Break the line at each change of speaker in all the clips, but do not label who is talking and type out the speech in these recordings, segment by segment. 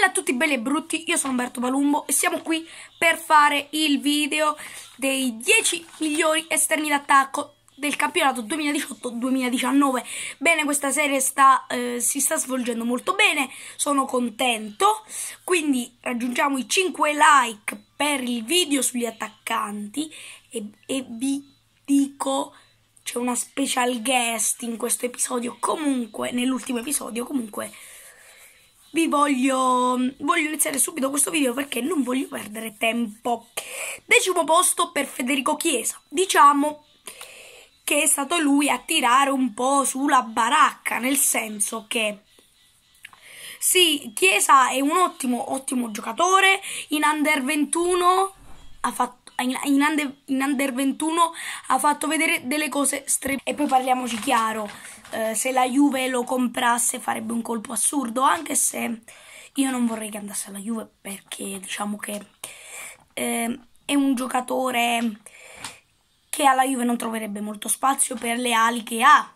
Bella a tutti belli e brutti, io sono Umberto Palumbo e siamo qui per fare il video dei 10 migliori esterni d'attacco del campionato 2018-2019. Bene, questa serie sta, eh, si sta svolgendo molto bene, sono contento, quindi raggiungiamo i 5 like per il video sugli attaccanti e, e vi dico c'è una special guest in questo episodio, comunque nell'ultimo episodio, comunque vi voglio, voglio iniziare subito questo video perché non voglio perdere tempo. Decimo posto per Federico Chiesa. Diciamo che è stato lui a tirare un po' sulla baracca, nel senso che sì, Chiesa è un ottimo, ottimo giocatore, in Under 21 ha fatto in under, in under 21 ha fatto vedere delle cose strepitose. E poi parliamoci chiaro, eh, se la Juve lo comprasse farebbe un colpo assurdo, anche se io non vorrei che andasse alla Juve perché diciamo che eh, è un giocatore che alla Juve non troverebbe molto spazio per le ali che ha.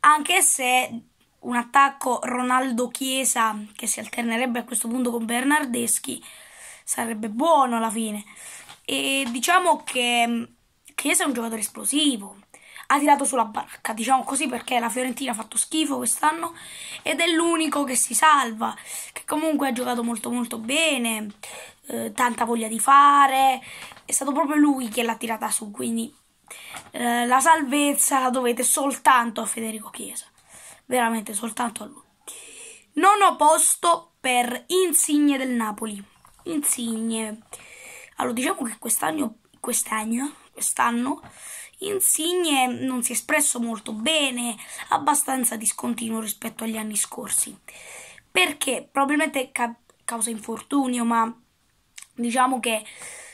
Anche se un attacco Ronaldo Chiesa che si alternerebbe a questo punto con Bernardeschi sarebbe buono alla fine. E diciamo che Chiesa è un giocatore esplosivo, ha tirato sulla baracca, diciamo così perché la Fiorentina ha fatto schifo quest'anno ed è l'unico che si salva, che comunque ha giocato molto molto bene, eh, tanta voglia di fare, è stato proprio lui che l'ha tirata su, quindi eh, la salvezza la dovete soltanto a Federico Chiesa, veramente soltanto a lui. Non ho posto per Insigne del Napoli, Insigne allora, diciamo che quest'anno, quest'anno, quest'anno Insigne non si è espresso molto bene, abbastanza discontinuo rispetto agli anni scorsi. Perché? Probabilmente ca- causa infortunio, ma diciamo che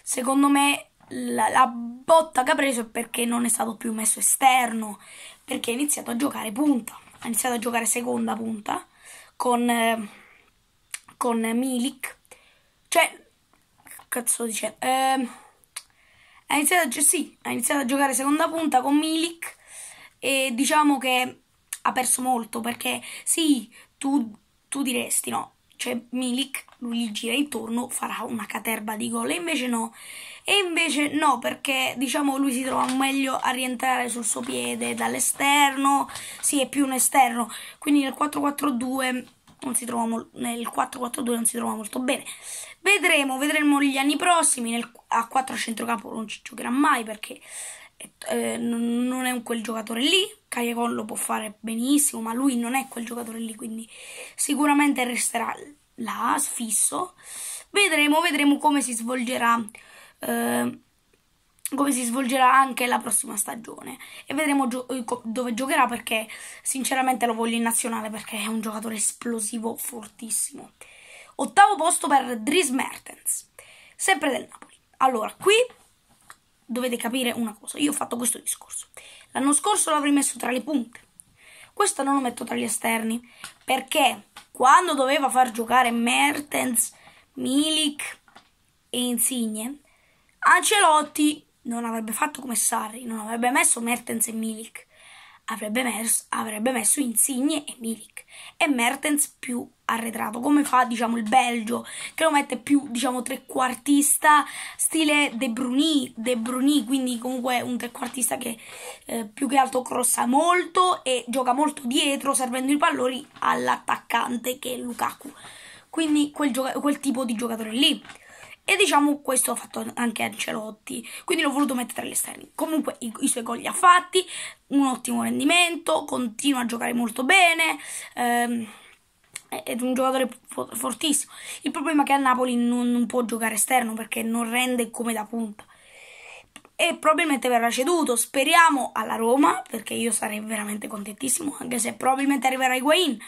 secondo me la, la, botta che ha preso è perché non è stato più messo esterno, perché ha iniziato a giocare punta, ha iniziato a giocare seconda punta con, eh, con Milik. Cioè, cazzo dice? Eh, ha iniziato, a, sì, ha iniziato a giocare seconda punta con Milik e diciamo che ha perso molto perché sì, tu, tu diresti no, cioè Milik lui gli gira intorno, farà una caterba di gol e invece no. E invece no, perché diciamo lui si trova meglio a rientrare sul suo piede dall'esterno, sì, è più un esterno, quindi nel 4-4-2 non si trova mol- nel 4-4-2 non si trova molto bene. Vedremo, vedremo gli anni prossimi. Nel, a 4 centrocampo non ci giocherà mai perché eh, eh non è quel giocatore lì. Cagliacon lo può fare benissimo, ma lui non è quel giocatore lì, quindi sicuramente resterà là, sfisso. Vedremo, vedremo come si svolgerà. Eh, come si svolgerà anche la prossima stagione e vedremo gio eh, dove giocherà perché sinceramente lo voglio in nazionale perché è un giocatore esplosivo fortissimo. Ottavo posto per Dries Mertens, sempre del Napoli. Allora, qui dovete capire una cosa, io ho fatto questo discorso. L'anno scorso l'avrei messo tra le punte, questo non lo metto tra gli esterni perché quando doveva far giocare Mertens, Milik e Insigne, Ancelotti non avrebbe fatto come Sarri, non avrebbe messo Mertens e Milik, avrebbe messo, avrebbe messo Insigne e Milik e Mertens più arretrato, come fa diciamo il Belgio, che lo mette più diciamo trequartista stile De Bruni, De Bruni quindi comunque un trequartista che eh, più che altro crossa molto e gioca molto dietro servendo i palloni all'attaccante che è Lukaku. Quindi quel, quel tipo di giocatore lì e diciamo questo ha fatto anche Ancelotti, quindi l'ho voluto mettere agli esterni. Comunque i, i, suoi gol li ha fatti, un ottimo rendimento, continua a giocare molto bene, ehm, è, è un giocatore fortissimo. Il problema è che a Napoli non, non può giocare esterno perché non rende come da punta e probabilmente verrà ceduto. Speriamo alla Roma, perché io sarei veramente contentissimo, anche se probabilmente arriverà Higuain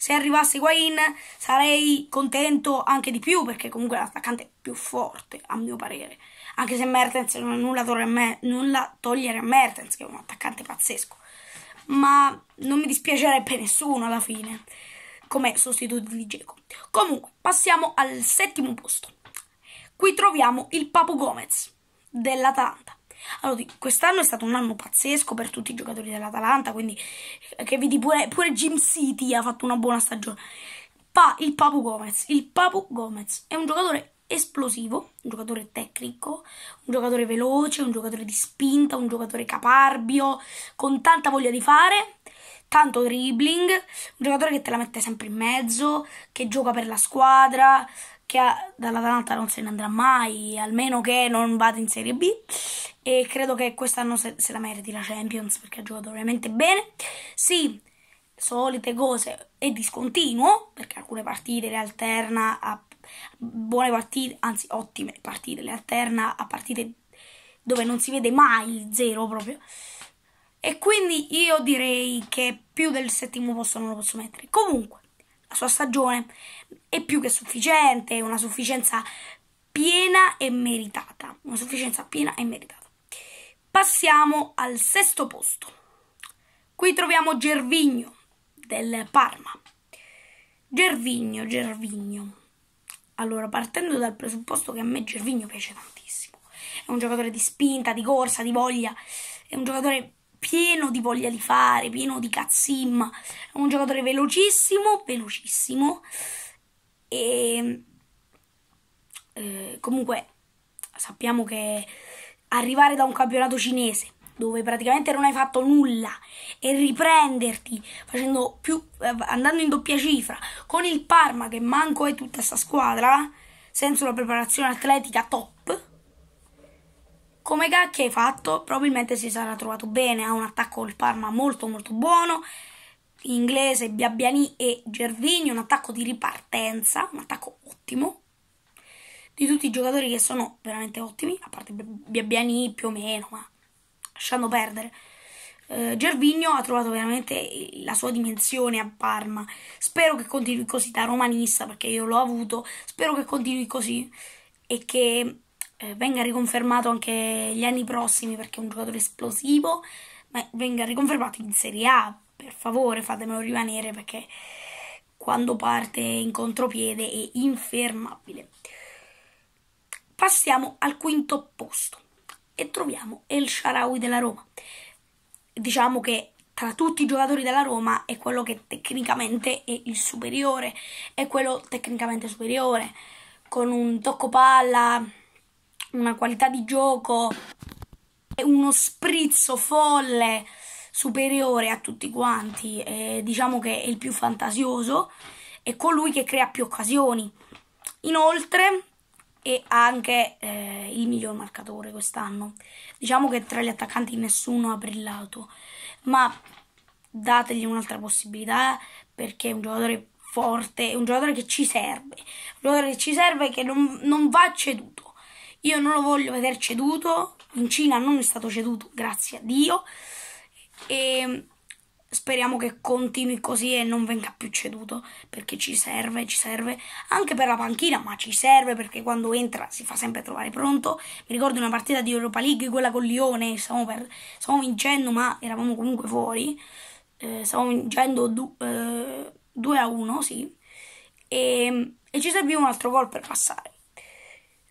se arrivasse Higuain sarei contento anche di più perché comunque l'attaccante è più forte a mio parere anche se Mertens non ha nulla, torre, nulla togliere a Mertens che è un attaccante pazzesco ma non mi dispiacerebbe nessuno alla fine come sostituto di Dzeko comunque passiamo al settimo posto qui troviamo il Papu Gomez dell'Atalanta allora, quest'anno è stato un anno pazzesco per tutti i giocatori dell'Atalanta, quindi eh, che vedi pure, pure Jim City ha fatto una buona stagione. Pa, il Papu Gomez, il Papu Gomez è un giocatore esplosivo, un giocatore tecnico, un giocatore veloce, un giocatore di spinta, un giocatore caparbio, con tanta voglia di fare, tanto dribbling, un giocatore che te la mette sempre in mezzo, che gioca per la squadra, che dall'Atalanta non se ne andrà mai, almeno che non vada in Serie B e credo che quest'anno se, se la meriti la Champions perché ha giocato veramente bene. Sì, solite cose e discontinuo perché alcune partite le alterna a buone partite, anzi ottime partite, le alterna a partite dove non si vede mai il zero proprio. E quindi io direi che più del settimo posto non lo posso mettere. Comunque, la sua stagione è più che sufficiente, è una sufficienza piena e meritata. Una sufficienza piena e meritata. Passiamo al sesto posto. Qui troviamo Gervigno del Parma. Gervigno, Gervigno. Allora, partendo dal presupposto che a me Gervigno piace tantissimo. È un giocatore di spinta, di corsa, di voglia. È un giocatore pieno di voglia di fare, pieno di cazzimma. È un giocatore velocissimo, velocissimo. E eh, comunque sappiamo che arrivare da un campionato cinese dove praticamente non hai fatto nulla e riprenderti facendo più, andando in doppia cifra con il Parma che manco è tutta sta squadra senza una preparazione atletica top come cacchio hai fatto probabilmente si sarà trovato bene ha un attacco col Parma molto molto buono inglese Biabbiani e Gervini un attacco di ripartenza un attacco ottimo di tutti i giocatori che sono veramente ottimi, a parte Biabbiani più o meno, ma lasciando perdere. Eh, Gervigno ha trovato veramente la sua dimensione a Parma. Spero che continui così da romanista, perché io l'ho avuto. Spero che continui così e che eh, venga riconfermato anche gli anni prossimi, perché è un giocatore esplosivo. Ma venga riconfermato in Serie A, per favore, fatemelo rimanere perché quando parte in contropiede è infermabile. Passiamo al quinto posto e troviamo El Sharawi della Roma. Diciamo che tra tutti i giocatori della Roma è quello che tecnicamente è il superiore, è quello tecnicamente superiore, con un tocco palla, una qualità di gioco uno sprizzo folle superiore a tutti quanti, e diciamo che è il più fantasioso, è colui che crea più occasioni. Inoltre e ha anche eh, il miglior marcatore quest'anno. Diciamo che tra gli attaccanti nessuno ha brillato, ma dategli un'altra possibilità perché è un giocatore forte, è un giocatore che ci serve, un giocatore che ci serve e che non, non va ceduto. Io non lo voglio vedere ceduto, in Cina non è stato ceduto, grazie a Dio. E ehm, Speriamo che continui così e non venga più ceduto perché ci serve, ci serve anche per la panchina, ma ci serve perché quando entra si fa sempre trovare pronto. Mi ricordo una partita di Europa League, quella con Lione, stavamo, per, stavamo vincendo ma eravamo comunque fuori, eh, stavamo vincendo 2 eh, a 1, sì, e, ehm, e, ci serviva un altro gol per passare.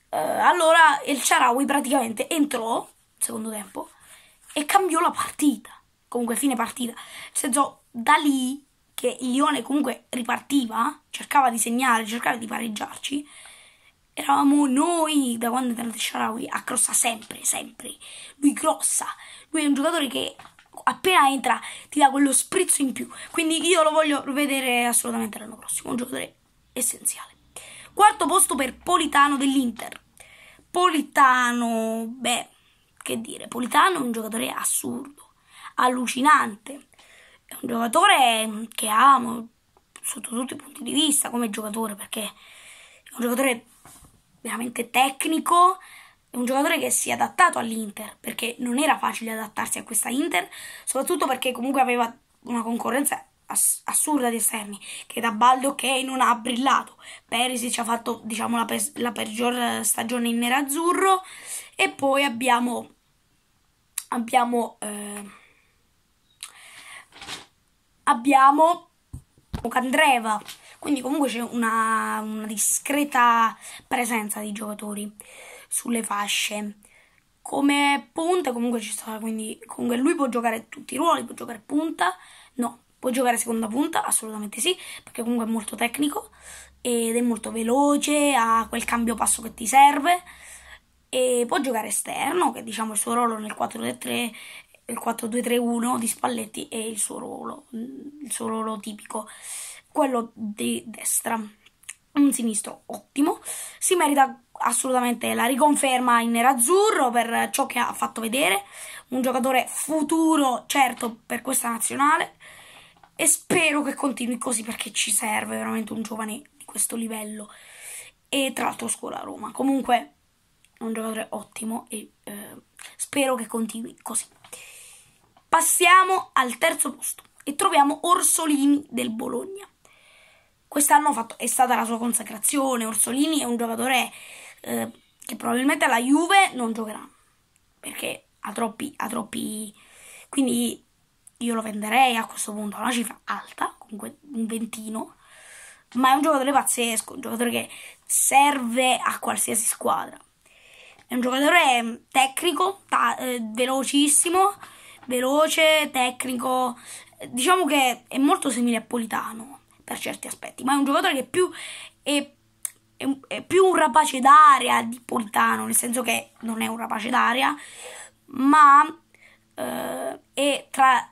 Eh, allora il Charawi praticamente entrò, secondo tempo, e cambiò la partita comunque fine partita. Nel senso, da lì che il Lione comunque ripartiva, cercava di segnare, cercava di pareggiarci, eravamo noi da quando è tornato Sharawi a crossa sempre, sempre. Lui crossa, lui è un giocatore che appena entra ti dà quello sprizzo in più. Quindi io lo voglio vedere assolutamente l'anno prossimo, un giocatore essenziale. Quarto posto per Politano dell'Inter. Politano, beh, che dire, Politano è un giocatore assurdo allucinante. È un giocatore che amo sotto tutti i punti di vista come giocatore perché è un giocatore veramente tecnico, è un giocatore che si è adattato all'Inter perché non era facile adattarsi a questa Inter, soprattutto perché comunque aveva una concorrenza assurda di esterni, che da Baldo che non ha brillato, Perisic ha fatto diciamo la, pe la peggior stagione in nerazzurro e poi abbiamo abbiamo eh, abbiamo Candreva. Quindi comunque c'è una, una, discreta presenza di giocatori sulle fasce. Come punta comunque ci sta, quindi comunque lui può giocare tutti i ruoli, può giocare punta, no, può giocare seconda punta, assolutamente sì, perché comunque è molto tecnico ed è molto veloce, ha quel cambio passo che ti serve e può giocare esterno, che diciamo il suo ruolo nel 4-3-3 il 4-2-3-1 di Spalletti è il suo ruolo il suo ruolo tipico, quello di destra. Un sinistro ottimo, si merita assolutamente la riconferma in nerazzurro per ciò che ha fatto vedere, un giocatore futuro certo per questa nazionale e spero che continui così perché ci serve veramente un giovane di questo livello e tra l'altro scuola a Roma. Comunque un giocatore ottimo e eh, spero che continui così. Passiamo al terzo posto e troviamo Orsolini del Bologna. Quest'anno fatto, è stata la sua consacrazione, Orsolini è un giocatore eh, che probabilmente alla Juve non giocherà, perché ha troppi, ha troppi... quindi io lo venderei a questo punto a una cifra alta, comunque un ventino, ma è un giocatore pazzesco, un giocatore che serve a qualsiasi squadra. È un giocatore tecnico, ta- eh, velocissimo, veloce, tecnico, diciamo che è molto simile a Politano per certi aspetti, ma è un giocatore che più è, è, è più un rapace d'aria di Politano, nel senso che non è un rapace d'aria, ma eh, è tra,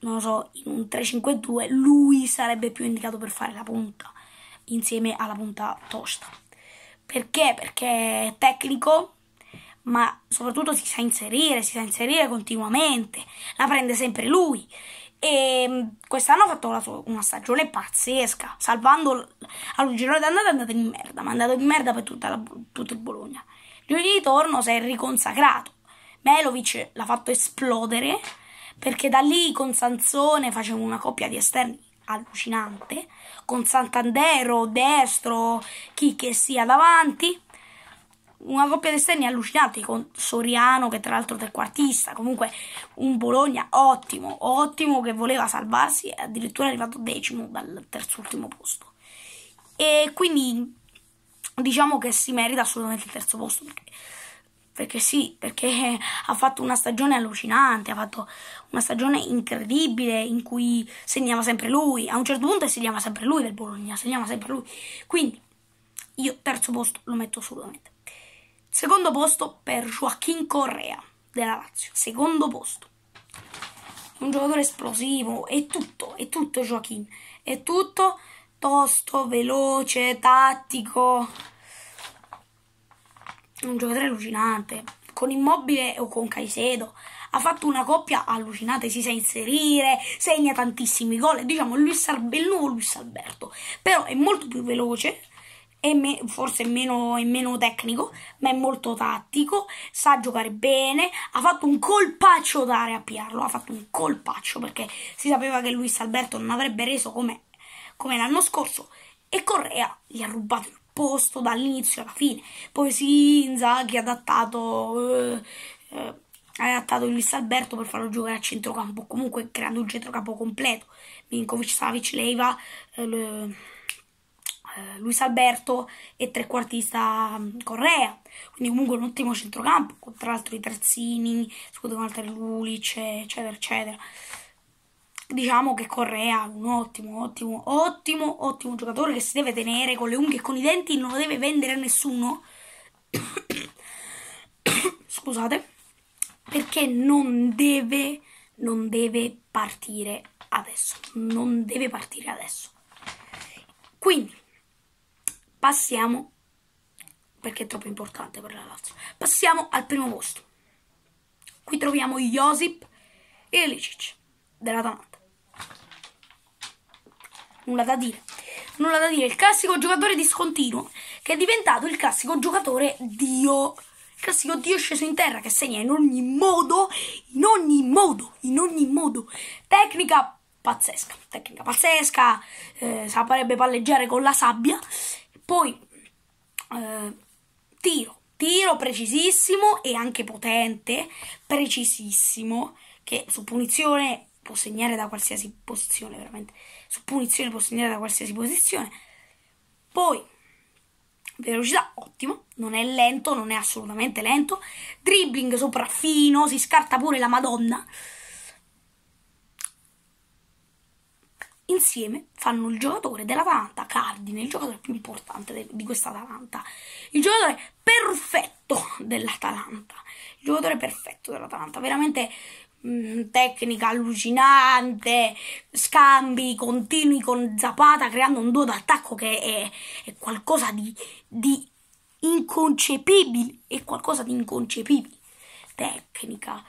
non lo so, in un 3-5-2 lui sarebbe più indicato per fare la punta insieme alla punta tosta. Perché? Perché è tecnico, ma soprattutto si sa inserire, si sa inserire continuamente, la prende sempre lui. E mm, quest'anno ha fatto una stagione pazzesca, salvando al girone d'andata è andato in merda, ma è andato in merda per la, tutto il Bologna. Giovedì ritorno si è riconsacrato. Melovic l'ha fatto esplodere perché da lì con Sanzone facevano una coppia di esterni allucinante, con Santandero destro, chi che sia davanti una coppia di esterni allucinante con Soriano che tra l'altro è quartista comunque un Bologna ottimo, ottimo che voleva salvarsi, addirittura è arrivato decimo dal terzultimo posto. E quindi diciamo che si merita assolutamente il terzo posto perché, perché sì, perché ha fatto una stagione allucinante, ha fatto una stagione incredibile in cui segnava sempre lui, a un certo punto segnava sempre lui del Bologna, segnava sempre lui. Quindi io terzo posto lo metto assolutamente. Secondo posto per Joaquin Correa della Lazio. Secondo posto. Un giocatore esplosivo, è tutto, è tutto Joaquin. È tutto tosto, veloce, tattico. Un giocatore allucinante. Con Immobile o con Caicedo ha fatto una coppia allucinante, si sa inserire, segna tantissimi gol, diciamo Luis Al- il nuovo Luis Alberto, però è molto più veloce, è me forse è meno, è meno tecnico, ma è molto tattico, sa giocare bene, ha fatto un colpaccio dare a Piarlo, ha fatto un colpaccio perché si sapeva che Luis Alberto non avrebbe reso come, come l'anno scorso e Correa gli ha rubato il posto dall'inizio alla fine, poi si Inzaghi ha adattato... Eh, eh, ha adattato Luis Alberto per farlo giocare a centrocampo, comunque creando un centrocampo completo. Minkovic, Savic, Leiva, eh, eh, Luis Alberto e trequartista mm, Correa, quindi comunque un ottimo centrocampo, con tra l'altro i terzini, scudo con altri Lulic, eccetera, eccetera. Diciamo che Correa è un ottimo, ottimo, ottimo, ottimo giocatore che si deve tenere con le unghie e con i denti, non lo deve vendere a nessuno. Scusate, perché non deve, non deve partire adesso, non deve partire adesso. Quindi Passiamo, perché è troppo importante per la Lazio, passiamo al primo posto. Qui troviamo Josip Ilicic della Tanata. Nulla da dire. Nulla da dire, il classico giocatore discontinuo che è diventato il classico giocatore dio. Il classico dio sceso in terra che segna in ogni modo, in ogni modo, in ogni modo. Tecnica pazzesca, tecnica pazzesca, eh, saprebbe palleggiare con la sabbia poi eh, tiro, tiro precisissimo e anche potente, precisissimo, che su punizione può segnare da qualsiasi posizione, veramente, su punizione può segnare da qualsiasi posizione, poi velocità ottima, non è lento, non è assolutamente lento, dribbling sopraffino, si scarta pure la Madonna, insieme fanno il giocatore dell'Atalanta, Cardine, il giocatore più importante di questa Atalanta, il giocatore perfetto dell'Atalanta, il giocatore perfetto dell'Atalanta, veramente mh, mm, tecnica allucinante, scambi continui con Zapata, creando un duo d'attacco che è, è qualcosa di, di inconcepibile, è qualcosa di inconcepibile, tecnica,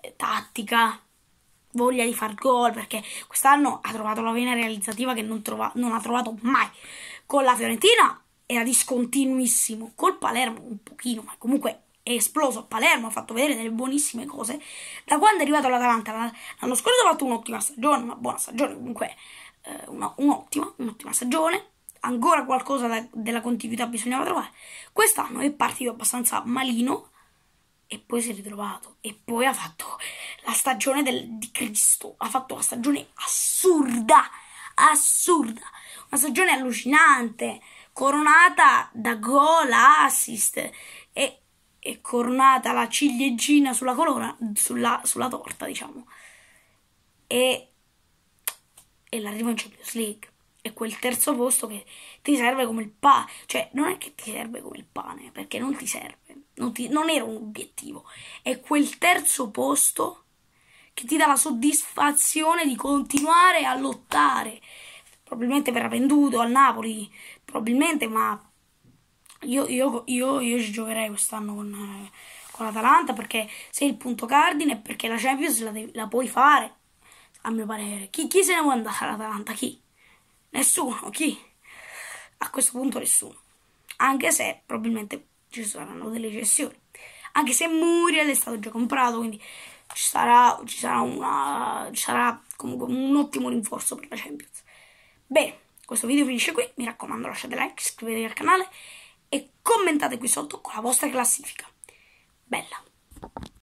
eh, tattica, voglia di far gol perché quest'anno ha trovato la vena realizzativa che non, trova, non ha trovato mai con la Fiorentina era discontinuissimo col Palermo un pochino ma comunque è esploso a Palermo ha fatto vedere delle buonissime cose da quando è arrivato all'Atalanta l'anno scorso ha fatto un'ottima stagione una buona stagione comunque eh, una, un'ottima, un'ottima stagione ancora qualcosa da, della continuità bisognava trovare quest'anno è partito abbastanza malino e poi si è ritrovato e poi ha fatto la stagione del, di Cristo, ha fatto una stagione assurda, assurda, una stagione allucinante, coronata da gol, assist e, e coronata la ciliegina sulla colonna, sulla, sulla torta diciamo e, e l'arrivo in Champions League e quel terzo posto che ti serve come il pane, cioè non è che ti serve come il pane perché non ti serve non, ti, non era un obiettivo, è quel terzo posto che ti dà la soddisfazione di continuare a lottare. Probabilmente verrà venduto al Napoli, probabilmente, ma io, io, io, io ci giocherei quest'anno con, con l'Atalanta perché sei il punto cardine e perché la Champions la, devi, la, puoi fare, a mio parere. Chi, chi se ne può andare all'Atalanta? Chi? Nessuno, chi? A questo punto nessuno. Anche se probabilmente ci saranno delle cessioni. Anche se Muriel è stato già comprato, quindi ci sarà, ci sarà, una, ci sarà comunque un ottimo rinforzo per la Champions. Bene, questo video finisce qui. Mi raccomando, lasciate like, iscrivetevi al canale e commentate qui sotto con la vostra classifica. Bella!